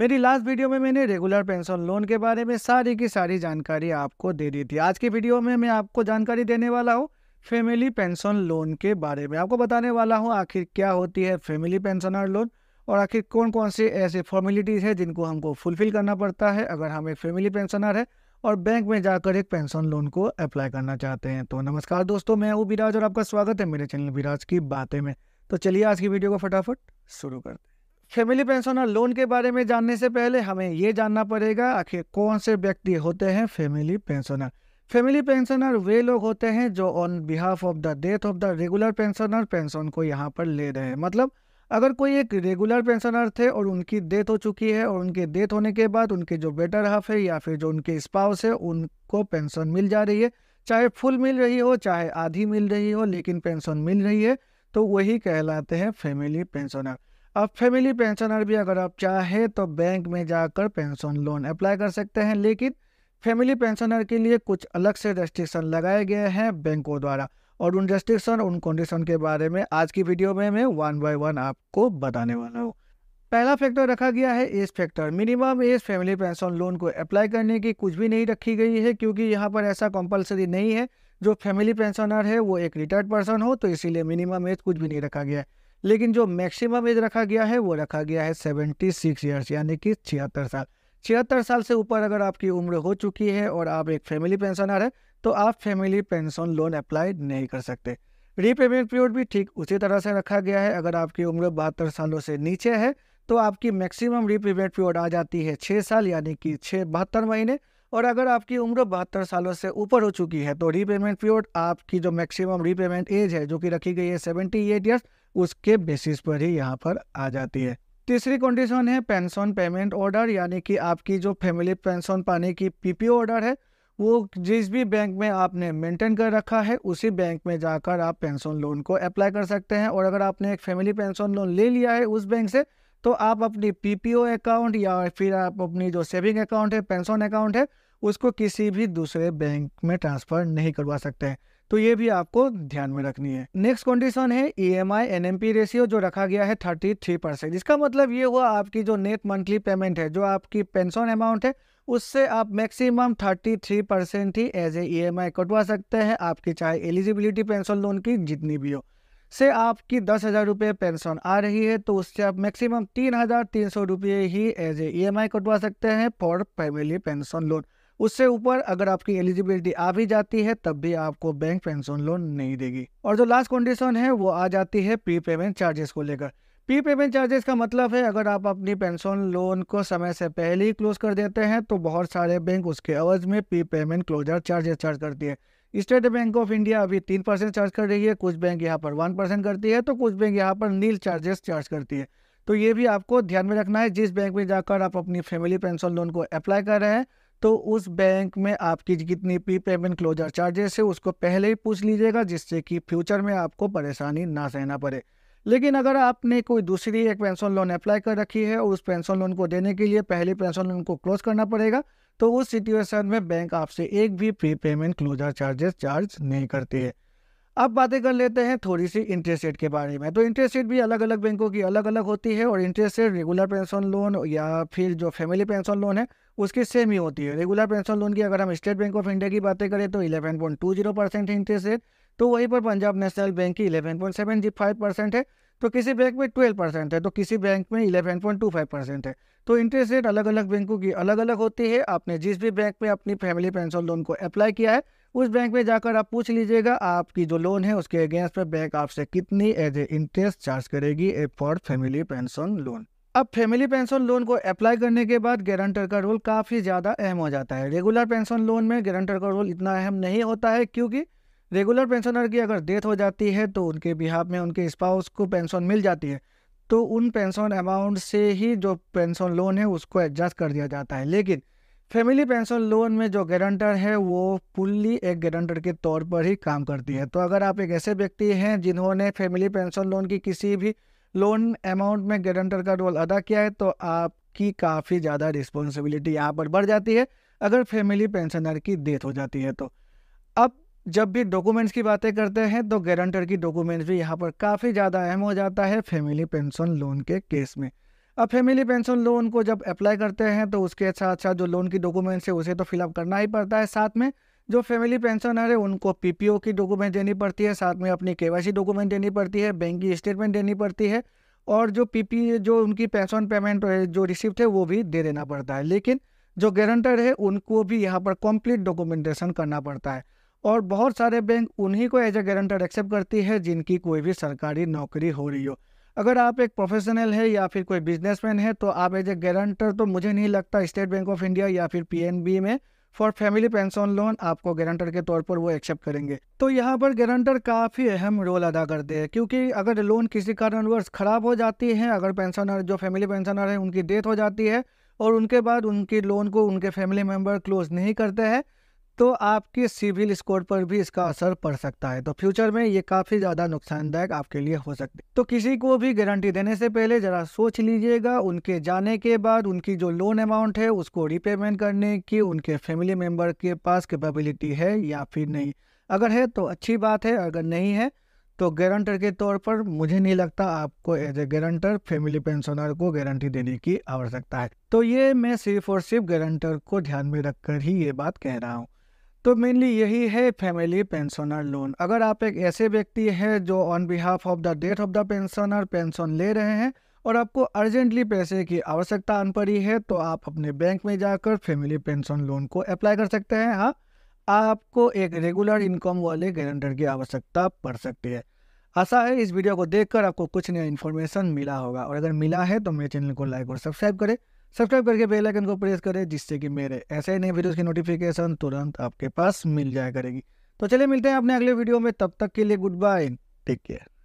मेरी last video में मैंने रेगुलर पेंशन लोन के बारे में सारी की सारी जानकारी आपको दे दी थी आज की वीडियो में मैं आपको जानकारी देने वाला हूँ फैमिली पेंशन लोन के बारे में आपको बताने वाला हूँ आखिर क्या होती है फैमिली पेंशनर लोन और आखिर कौन कौन से ऐसे फॉर्मेलिटीज़ है जिनको हमको फुलफिल करना पड़ता है अगर हम एक फैमिली पेंशनर है और बैंक में जाकर एक पेंशन लोन को अप्लाई करना चाहते हैं तो नमस्कार दोस्तों मैं हूँ विराज और आपका स्वागत है मेरे चैनल विराज की बातें में तो चलिए आज की वीडियो को फटाफट शुरू करते हैं फैमिली पेंशनर लोन के बारे में जानने से पहले हमें ये जानना पड़ेगा आखिर कौन से व्यक्ति होते हैं फैमिली पेंशनर फैमिली पेंशनर वे लोग होते हैं जो on behalf of the death of the regular pensioner pension को यहाँ पर ले रहे हैं मतलब अगर कोई एक रेगुलर पेंशनर थे और उनकी डेथ हो चुकी है और उनके डेथ होने के बाद उनके जो बेटर हाफ है या फिर जो उनके स्पाउस है उनको पेंशन मिल जा रही है चाहे फुल मिल रही हो चाहे आधी मिल रही हो लेकिन पेंशन मिल रही है तो वही कहलाते हैं फैमिली पेंशनर अब फैमिली पेंशनर भी अगर आप चाहे तो बैंक में जाकर पेंशन लोन अप्लाई कर सकते हैं लेकिन फैमिली पेंशनर के लिए कुछ अलग से रेस्ट्रिक्शन लगाए गए हैं बैंकों द्वारा और उन रेस्ट्रिक्शन उन कंडीशन के बारे में आज की वीडियो में मैं वन बाय वन आपको बताने वाला हूँ पहला फैक्टर रखा गया है age factor minimum age family pension loan को अप्लाई करने की कुछ भी नहीं रखी गई है क्योंकि यहाँ पर ऐसा कंपलसरी नहीं है जो फैमिली पेंशनर है वो एक रिटायर्ड पर्सन हो तो इसीलिए मिनिमम एज कुछ भी नहीं रखा गया है लेकिन जो मैक्सिमम एज रखा गया है वो रखा गया है सेवेंटी सिक्स ईयर्स यानी कि छिहत्तर साल छिहत्तर साल से ऊपर अगर आपकी उम्र हो चुकी है और आप एक फैमिली पेंशनर है तो आप फैमिली पेंशन लोन अप्लाई नहीं कर सकते रीपेमेंट पीरियड भी ठीक उसी तरह से रखा गया है अगर आपकी उम्र बहत्तर सालों से नीचे है तो आपकी मैक्सिमम रीपेमेंट पीरियड आ जाती है छः साल यानी कि छः बहत्तर महीने और अगर आपकी उम्र बहत्तर सालों से ऊपर हो चुकी है तो रीपेमेंट पीरियड आपकी जो मैक्सिमम रीपेमेंट एज है जो कि रखी गई है सेवेंटी एट ईयर्स उसके बेसिस पर ही यहाँ पर आ जाती है तीसरी कंडीशन है पेंशन पेमेंट ऑर्डर यानी कि आपकी जो फैमिली पेंशन पाने की पीपीओ ऑर्डर है वो जिस भी बैंक में आपने मेंटेन कर रखा है उसी बैंक में जाकर आप पेंशन लोन को अप्लाई कर सकते हैं और अगर आपने एक फैमिली पेंशन लोन ले लिया है उस बैंक से तो आप अपनी पीपीओ अकाउंट या फिर आप अपनी जो सेविंग अकाउंट है पेंशन अकाउंट है उसको किसी भी दूसरे बैंक में ट्रांसफ़र नहीं करवा सकते हैं तो ये भी आपको ध्यान में रखनी है नेक्स्ट कंडीशन है E M I N M P ratio जो रखा गया है थर्टी थ्री परसेंट इसका मतलब ये हुआ आपकी जो नेट मंथली पेमेंट है जो आपकी पेंशन अमाउंट है उससे आप मैक्सिमम थ्री परसेंट ही एज ए ई कटवा सकते हैं आपकी चाहे एलिजिबिलिटी पेंशन लोन की जितनी भी हो से आपकी दस हज़ार रुपये पेंशन आ रही है तो उससे आप मैक्सिमम तीन हज़ार तीन सौ रुपये ही एज ए ई कटवा सकते हैं फॉर फैमिली पेंशन लोन उससे ऊपर अगर आपकी एलिजिबिलिटी आ भी जाती है तब भी आपको बैंक पेंशन लोन नहीं देगी और जो लास्ट कंडीशन है वो आ जाती है प्री पेमेंट चार्जेस को लेकर प्री पेमेंट चार्जेस का मतलब है अगर आप अपनी पेंशन लोन को समय से पहले ही क्लोज कर देते हैं तो बहुत सारे बैंक उसके अवज में pre payment closure charges charge करती है स्टेट बैंक ऑफ इंडिया अभी तीन परसेंट चार्ज कर रही है कुछ बैंक यहाँ पर वन परसेंट करती है तो कुछ बैंक यहाँ पर नील चार्जेस चार्ज करती है तो ये भी आपको ध्यान में रखना है जिस बैंक में जाकर आप अपनी फैमिली पेंशन लोन को अप्लाई कर रहे हैं तो उस बैंक में आपकी कितनी प्री पेमेंट क्लोजर चार्जेस है उसको पहले ही पूछ लीजिएगा जिससे कि फ्यूचर में आपको परेशानी ना सहना पड़े लेकिन अगर आपने कोई दूसरी एक पेंशन लोन अप्लाई कर रखी है और उस पेंशन लोन को देने के लिए पहले पेंशन लोन को क्लोज करना पड़ेगा तो उस सिचुएशन में बैंक आपसे एक भी pre payment closure charges charge नहीं करती है अब बातें कर लेते हैं थोड़ी सी इंटरेस्ट रेट के बारे में तो इंटरेस्ट रेट भी अलग अलग बैंकों की अलग अलग होती है और interest rate regular pension loan या फिर जो फैमिली पेंशन लोन है उसकी सेम ही होती है रेगुलर पेंशन लोन की अगर हम स्टेट बैंक ऑफ इंडिया की बातें करें तो eleven point two zero percent है इंटरेस्ट रेट तो वहीं पर पंजाब नेशनल बैंक की इलेवन पॉइंट सेवन जी फाइव परसेंट है तो किसी बैंक में ट्वेल्व परसेंट है तो किसी बैंक में eleven point two five percent है तो इंटरेस्ट रेट अलग अलग बैंकों की अलग अलग होती है आपने जिस भी बैंक में अपनी फैमिली पेंशन लोन को अप्लाई किया है उस बैंक में जाकर आप पूछ लीजिएगा आपकी जो लोन है उसके अगेंस्ट पर बैंक आपसे कितनी एज ए इंटरेस्ट चार्ज करेगी a for family pension loan अब फैमिली पेंशन लोन को अप्लाई करने के बाद गारंटर का रोल काफ़ी ज़्यादा अहम हो जाता है रेगुलर पेंशन लोन में गारंटर का रोल इतना अहम नहीं होता है क्योंकि रेगुलर पेंशनर की अगर डेथ हो जाती है तो उनके बिहाब में उनके स्पाउस को पेंशन मिल जाती है तो उन पेंशन अमाउंट से ही जो पेंशन लोन है उसको एडजस्ट कर दिया जाता है लेकिन फैमिली पेंशन लोन में जो गारंटर है वो फुल्ली एक गारंटर के तौर पर ही काम करती है तो अगर आप एक ऐसे व्यक्ति हैं जिन्होंने फैमिली पेंशन लोन की किसी भी लोन अमाउंट में गारंटर का रोल अदा किया है तो आपकी काफ़ी ज़्यादा रिस्पॉन्सिबिलिटी यहाँ पर बढ़ जाती है अगर फैमिली पेंशनर की डेथ हो जाती है तो अब जब भी डॉक्यूमेंट्स की बातें करते हैं तो गारंटर की डॉक्यूमेंट्स भी यहाँ पर काफ़ी ज़्यादा अहम हो जाता है फैमिली पेंशन लोन के केस में अब फैमिली पेंशन लोन को जब अप्लाई करते हैं तो उसके साथ साथ जो लोन की डॉक्यूमेंट्स है उसे तो फिलअप करना ही पड़ता है साथ में जो फैमिली पेंशनर है उनको पीपीओ की डॉक्यूमेंट देनी पड़ती है साथ में अपनी केवाईसी डॉक्यूमेंट देनी पड़ती है बैंक की स्टेटमेंट देनी पड़ती है और जो पीपी जो उनकी पेंशन पेमेंट जो रिसिप्ट है वो भी दे देना पड़ता है लेकिन जो गारंटर है उनको भी यहाँ पर कंप्लीट डॉक्यूमेंटेशन करना पड़ता है और बहुत सारे बैंक उन्हीं को एज ए गारंटर एक्सेप्ट करती है जिनकी कोई भी सरकारी नौकरी हो रही हो अगर आप एक प्रोफेशनल है या फिर कोई बिजनेसमैन है तो आप एज ए गारंटर तो मुझे नहीं लगता स्टेट बैंक ऑफ इंडिया या फिर पीएनबी में फॉर फैमिली पेंशन लोन आपको गारंटर के तौर पर वो एक्सेप्ट करेंगे तो यहाँ पर गारंटर काफ़ी अहम रोल अदा करते हैं क्योंकि अगर लोन किसी कारणवश खराब हो जाती है अगर पेंशनर जो फैमिली पेंशनर है उनकी डेथ हो जाती है और उनके बाद उनकी लोन को उनके फैमिली मेम्बर क्लोज नहीं करते हैं तो आपके सिविल स्कोर पर भी इसका असर पड़ सकता है तो फ्यूचर में ये काफ़ी ज़्यादा नुकसानदायक आपके लिए हो सकते तो किसी को भी गारंटी देने से पहले ज़रा सोच लीजिएगा उनके जाने के बाद उनकी जो लोन अमाउंट है उसको रिपेमेंट करने की उनके फैमिली मेम्बर के पास कैपेबिलिटी है या फिर नहीं अगर है तो अच्छी बात है अगर नहीं है तो गारंटर के तौर पर मुझे नहीं लगता आपको as a guarantor family pensioner को गारंटी देने की आवश्यकता है तो ये मैं सिर्फ और सिर्फ गारंटर को ध्यान में रखकर ही ये बात कह रहा हूँ तो मेनली यही है फैमिली पेंशनर लोन अगर आप एक ऐसे व्यक्ति हैं जो on behalf of the date of the pensioner pension ले रहे हैं और आपको अर्जेंटली पैसे की आवश्यकता अन पड़ी है तो आप अपने बैंक में जाकर फैमिली पेंशन लोन को अप्लाई कर सकते हैं हाँ आपको एक रेगुलर इनकम वाले गारंटर की आवश्यकता पड़ सकती है आशा है इस वीडियो को देखकर आपको कुछ नया इन्फॉर्मेशन मिला होगा और अगर मिला है तो मेरे चैनल को लाइक और सब्सक्राइब करें सब्सक्राइब करके बेल आइकन को प्रेस करें जिससे कि मेरे ऐसे ही नए वीडियोस की नोटिफिकेशन तुरंत आपके पास मिल जाया करेगी तो चलिए मिलते हैं अपने अगले वीडियो में तब तक के लिए गुड बाय टेक केयर